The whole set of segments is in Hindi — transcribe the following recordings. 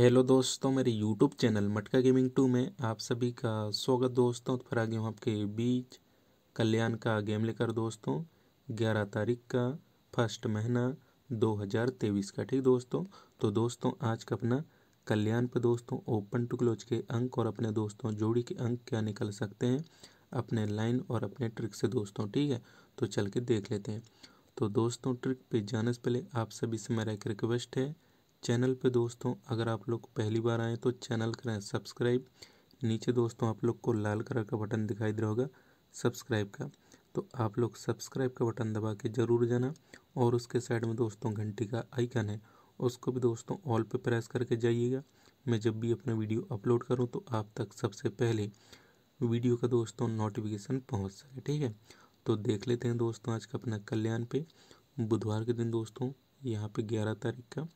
हेलो दोस्तों मेरे YouTube channel Matka gaming two में आप सभी का स्वागत दोस्तों तो फिर आ गया हूँ आपके बीच कल्याण का गेम लेकर दोस्तों 11 तारीख का फर्स्ट महीना 2023 का ठीक दोस्तों तो दोस्तों आज का अपना कल्याण पे दोस्तों ओपन टू क्लोज के अंक और अपने दोस्तों जोड़ी के अंक क्या निकल सकते हैं अपने लाइन और अपने ट्रिक से दोस्तों ठीक है तो चल के देख लेते हैं तो दोस्तों ट्रिक पे जाने से पहले आप सभी से मेरा एक रिक्वेस्ट है चैनल पे दोस्तों अगर आप लोग पहली बार आएँ तो चैनल करें सब्सक्राइब नीचे दोस्तों आप लोग को लाल कलर का बटन दिखाई दे रहा होगा सब्सक्राइब का तो आप लोग सब्सक्राइब का बटन दबा के ज़रूर जाना और उसके साइड में दोस्तों घंटी का आइकन है उसको भी दोस्तों ऑल पे प्रेस करके जाइएगा मैं जब भी अपना वीडियो अपलोड करूँ तो आप तक सबसे पहले वीडियो का दोस्तों नोटिफिकेशन पहुँच सके ठीक है तो देख लेते हैं दोस्तों आज का अपना कल्याण पे बुधवार के दिन दोस्तों यहाँ पे ग्यारह तारीख का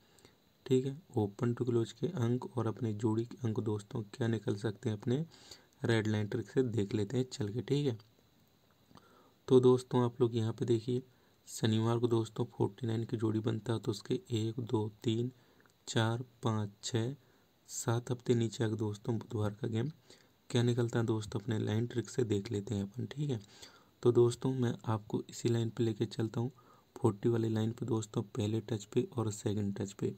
ठीक है ओपन टू क्लोज के अंक और अपने जोड़ी के अंक दोस्तों क्या निकल सकते हैं अपने रेड लाइन ट्रिक से देख लेते हैं चल के ठीक है तो दोस्तों आप लोग यहाँ पे देखिए शनिवार को दोस्तों फोर्टी नाइन की जोड़ी बनता है तो उसके एक दो तीन चार पाँच छः सात हफ्ते नीचे अगर दोस्तों बुधवार का गेम क्या निकलता है दोस्तों अपने लाइन ट्रिक से देख लेते हैं अपन ठीक है तो दोस्तों मैं आपको इसी लाइन पर लेके चलता हूँ फोर्टी वाली लाइन पर दोस्तों पहले टच पे और सेकेंड टच पे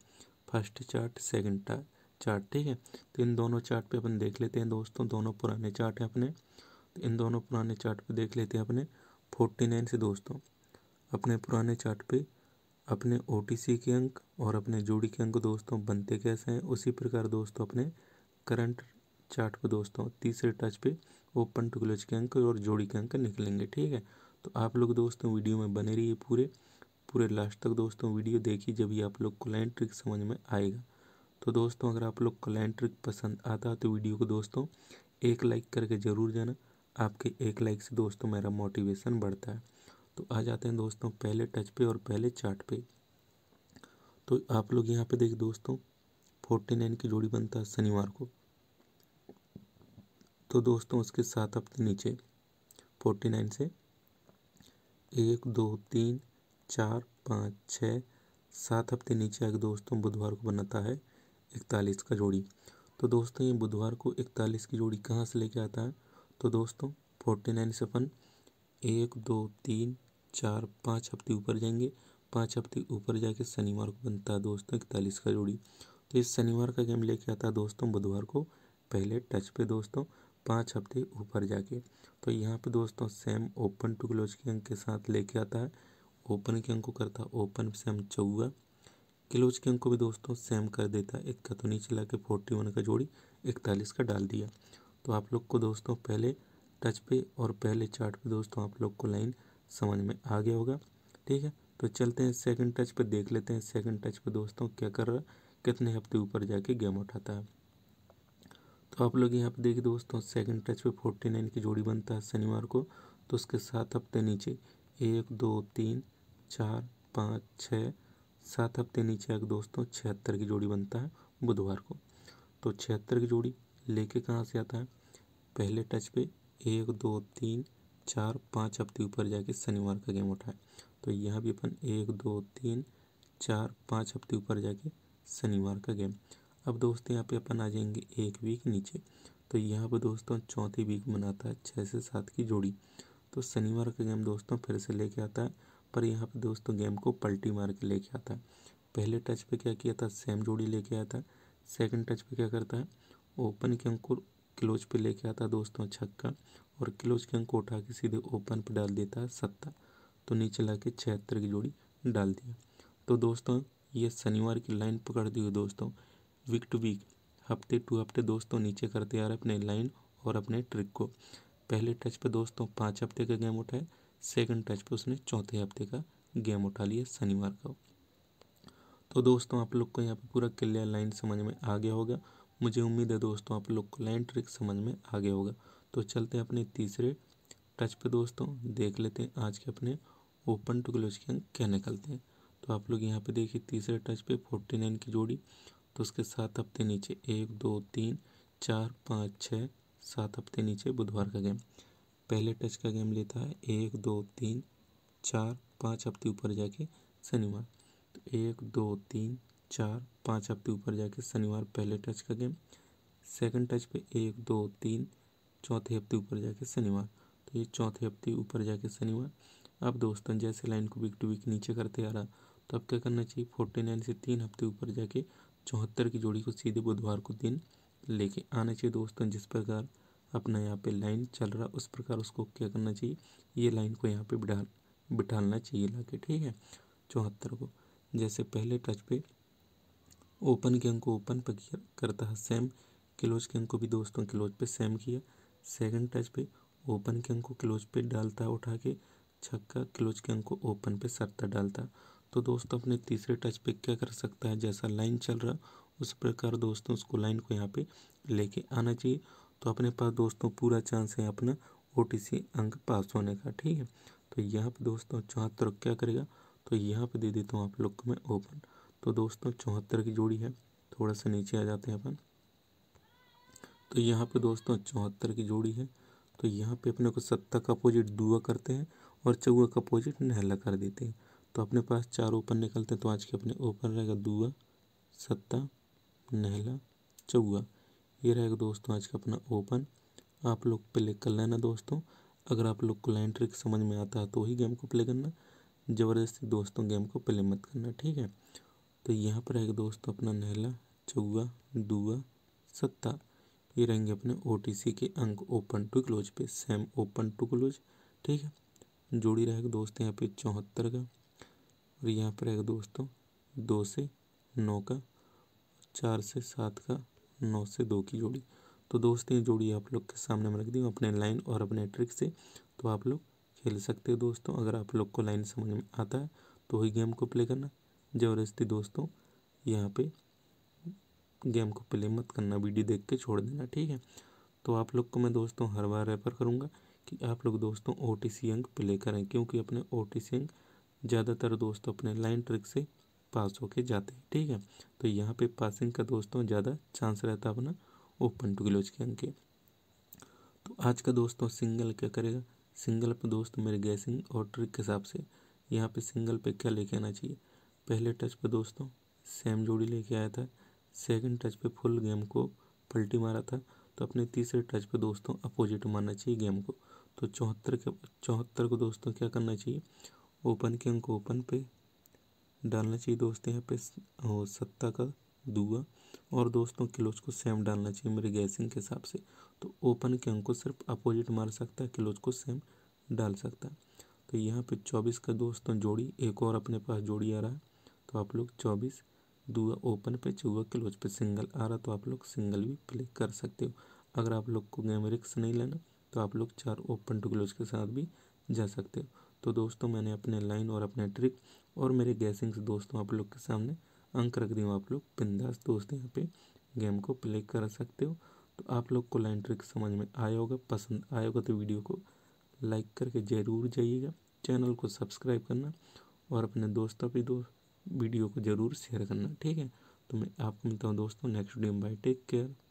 फर्स्ट चार्ट सेकंड चार्ट ठीक है तो इन दोनों चार्ट पे अपन देख लेते हैं दोस्तों दोनों पुराने चार्ट हैं अपने तो इन दोनों पुराने चार्ट पे देख लेते हैं अपने फोर्टी नाइन से दोस्तों अपने पुराने चार्ट पे अपने ओ के अंक और अपने जोड़ी के अंक दोस्तों बनते कैसे हैं उसी प्रकार दोस्तों अपने करंट चार्ट पे दोस्तों तीसरे टच पे ओपन टुकलज के अंक और जोड़ी के अंक निकलेंगे ठीक है तो आप लोग दोस्तों वीडियो में बने रहिए पूरे पूरे लास्ट तक दोस्तों वीडियो देखिए जब ये आप लोग को लाइन ट्रिक समझ में आएगा तो दोस्तों अगर आप लोग को लाइन ट्रिक पसंद आता है तो वीडियो को दोस्तों एक लाइक करके ज़रूर जाना आपके एक लाइक से दोस्तों मेरा मोटिवेशन बढ़ता है तो आ जाते हैं दोस्तों पहले टच पे और पहले चार्ट पे तो आप लोग यहाँ पे देख दोस्तों फोर्टी नाइन की जोड़ी बनता है शनिवार को तो दोस्तों उसके साथ अपने नीचे फोर्टी नाइन से एक दो तीन चार पाँच छः सात हफ्ते नीचे आगे दोस्तों बुधवार को बनाता है इकतालीस का जोड़ी तो दोस्तों ये बुधवार को इकतालीस की जोड़ी कहाँ से लेके आता है तो दोस्तों फोर्टी नाइन से अपन एक दो तीन चार पाँच हफ्ते ऊपर जाएंगे पाँच हफ्ते ऊपर जाके शनिवार को बनता है दोस्तों इकतालीस का जोड़ी तो इस शनिवार का गेम लेके आता है दोस्तों बुधवार को पहले टच पे दोस्तों पाँच हफ्ते ऊपर जाके तो यहाँ पे दोस्तों सेम ओपन टू क्लोज के अंक के साथ लेके आता है ओपन के अंक को करता ओपन सेम चौवा क्लोज के अंक को भी दोस्तों सेम कर देता एक का तो नीचे ला के फोर्टी वन का जोड़ी इकतालीस का डाल दिया तो आप लोग को दोस्तों पहले टच पे और पहले चार्ट पे दोस्तों आप लोग को लाइन समझ में आ गया होगा ठीक है तो चलते हैं सेकंड टच पे देख लेते हैं सेकंड टच पे दोस्तों क्या कर रहा कितने हफ्ते ऊपर जाके गेम उठाता है तो आप लोग यहाँ पे देखिए दोस्तों सेकंड टच पे फोर्टी नाइन की जोड़ी बनता है शनिवार को तो उसके सात हफ्ते नीचे एक दो तीन चार पाँच छः सात हफ्ते नीचे आके दोस्तों छिहत्तर की जोड़ी बनता है बुधवार को तो छिहत्तर की जोड़ी लेके कहाँ से आता है पहले टच पे एक दो तीन चार पाँच हफ्ते ऊपर जाके शनिवार का गेम उठाए तो यहाँ भी अपन एक दो तीन चार पाँच हफ्ते ऊपर जाके शनिवार का गेम अब दोस्तों यहाँ पे अपन आ जाएंगे एक वीक नीचे तो यहाँ पर दोस्तों चौथी वीक बनाता है छः से सात की जोड़ी तो शनिवार का गेम दोस्तों फिर से लेके आता है पर यहाँ पे दोस्तों गेम को पलटी मार के लेके आता है पहले टच पे क्या किया था सेम जोड़ी लेके आता है सेकंड टच पे क्या करता है ओपन के अंक को क्लोज पे लेके आता है दोस्तों छक्का और क्लोज के अंक को उठा के सीधे ओपन पे डाल देता है सत्ता तो नीचे ला के छिहत्तर की जोड़ी डाल दिया तो दोस्तों ये शनिवार की लाइन पकड़ दी हुई दोस्तों वीक टू वीक हफ्ते टू हफ्ते दोस्तों नीचे करते आ रहे अपने लाइन और अपने ट्रिक को पहले टच पे दोस्तों पाँच हफ्ते का गेम उठाए सेकंड टच पे उसने चौथे हफ्ते का गेम उठा लिया शनिवार का तो दोस्तों आप लोग को यहाँ पे पूरा क्लियर लाइन समझ में आ गया होगा मुझे उम्मीद है दोस्तों आप लोग को लाइन ट्रिक समझ में आ गया होगा तो चलते हैं अपने तीसरे टच पे दोस्तों देख लेते हैं आज के अपने ओपन टू क्लोज के अंक क्या निकलते हैं तो आप लोग यहाँ पे देखिए तीसरे टच पे फोर्टी नाइन की जोड़ी तो उसके सात हफ्ते नीचे एक दो तीन चार पाँच छः सात हफ्ते नीचे बुधवार का गेम पहले टच का गेम लेता है एक दो तीन चार पाँच हफ्ते ऊपर जाके शनिवार तो एक दो तीन चार पाँच हफ्ते ऊपर जाके शनिवार पहले टच का गेम सेकंड टच पे एक दो तीन चौथे हफ्ते ऊपर जाके शनिवार तो ये चौथे हफ्ते ऊपर जाके शनिवार अब दोस्तों जैसे लाइन को बिक टू बिक नीचे करते आ रहा तो अब क्या करना चाहिए फोर्टी नाइन से तीन हफ्ते ऊपर जाके चौहत्तर की जोड़ी को सीधे बुधवार को दिन लेके आना चाहिए दोस्तों जिस प्रकार अपना यहाँ पे लाइन चल रहा उस प्रकार उसको क्या करना चाहिए ये लाइन को यहाँ पे बिठा बिठाना चाहिए ला के ठीक है चौहत्तर को जैसे पहले टच पे ओपन के अंक को ओपन पर किया करता है सेम क्लोज के अंक को भी दोस्तों क्लोज पे सेम किया सेकंड टच पे ओपन के अंक को क्लोज पे डालता है उठा के छक्का क्लोज के अंक को ओपन पे सरता डालता तो दोस्तों अपने तीसरे टच पे क्या कर सकता है जैसा लाइन चल रहा उस प्रकार दोस्तों उसको लाइन को यहाँ पे लेके आना चाहिए तो अपने पास दोस्तों पूरा चांस है अपना ओ अंक पास होने का ठीक है तो यहाँ पर दोस्तों चौहत्तर क्या करेगा तो यहाँ पर दे देता हूँ आप लोग को मैं ओपन तो दोस्तों चौहत्तर की जोड़ी है थोड़ा सा नीचे आ जाते हैं अपन तो यहाँ पे दोस्तों चौहत्तर की जोड़ी है तो यहाँ पे अपने को सत्ता का अपोजिट दुआ करते हैं और चौवा का अपोजिट नहला कर देते हैं तो अपने पास चार ओपन निकलते हैं तो आज के अपने ओपन रहेगा दुआ सत्ता नहला चौवा ये रहेगा दोस्तों आज का अपना ओपन आप लोग प्ले कर लेना दोस्तों अगर आप लोग को लाइन ट्रिक समझ में आता है तो ही गेम को प्ले करना ज़बरदस्ती दोस्तों गेम को प्ले मत करना ठीक है तो यहाँ पर रहेगा दोस्तों अपना नहला चौगा दुआ सत्ता ये रहेंगे अपने ओ के अंक ओपन टू क्लोज पे सेम ओपन टू क्लोज ठीक है जोड़ी रहेगा दोस्त यहाँ पे चौहत्तर का और यहाँ पर रहेगा दोस्तों दो से नौ का चार से सात का नौ से दो की जोड़ी तो दोस्त ये जोड़ी आप लोग के सामने में रख दी अपने लाइन और अपने ट्रिक से तो आप लोग खेल सकते हो दोस्तों अगर आप लोग को लाइन समझ में आता है तो वही गेम को प्ले करना ज़बरदस्ती दोस्तों यहाँ पे गेम को प्ले मत करना वीडियो देख के छोड़ देना ठीक है तो आप लोग को मैं दोस्तों हर बार रेफर करूँगा कि आप लोग दोस्तों ओ टी सी अंक प्ले करें क्योंकि अपने ओ टी सी अंक ज़्यादातर दोस्तों अपने लाइन ट्रिक से पास होके जाते हैं ठीक है तो यहाँ पे पासिंग का दोस्तों ज़्यादा चांस रहता है अपना ओपन टू क्लोज के अंक के तो आज का दोस्तों सिंगल क्या करेगा सिंगल पे दोस्त मेरे गैसिंग और ट्रिक के हिसाब से यहाँ पे सिंगल पे क्या लेके आना चाहिए पहले टच पे दोस्तों सेम जोड़ी लेके आया था सेकंड टच पे फुल गेम को पलटी मारा था तो अपने तीसरे टच पे दोस्तों अपोजिट मारना चाहिए गेम को तो चौहत्तर के चौहत्तर को दोस्तों क्या करना चाहिए ओपन के अंक ओपन पे डालना चाहिए दोस्तों यहाँ पे सत्ता का दुआ और दोस्तों क्लोज को सेम डालना चाहिए मेरे गैसिंग के हिसाब से तो ओपन के अंक को सिर्फ अपोजिट मार सकता है क्लोज को सेम डाल सकता है तो यहाँ पे चौबीस का दोस्तों जोड़ी एक और अपने पास जोड़ी आ रहा है तो आप लोग चौबीस दुआ ओपन पे चौवा क्लोज पे सिंगल आ रहा तो आप लोग सिंगल भी प्ले कर सकते हो अगर आप लोग को गेम रिक्स नहीं लेना तो आप लोग चार ओपन टू क्लोज के साथ भी जा सकते हो तो दोस्तों मैंने अपने लाइन और अपने ट्रिक और मेरे गैसिंग्स दोस्तों आप लोग के सामने अंक रख दिया आप लोग बिंदास दोस्त यहाँ पे गेम को प्ले कर सकते हो तो आप लोग को लाइन ट्रिक समझ में आया होगा पसंद आया होगा तो वीडियो को लाइक करके ज़रूर जाइएगा चैनल को सब्सक्राइब करना और अपने दोस्तों भी दोस्त वीडियो को ज़रूर शेयर करना ठीक है तो मैं आपको मिलता हूँ दोस्तों next day bye take care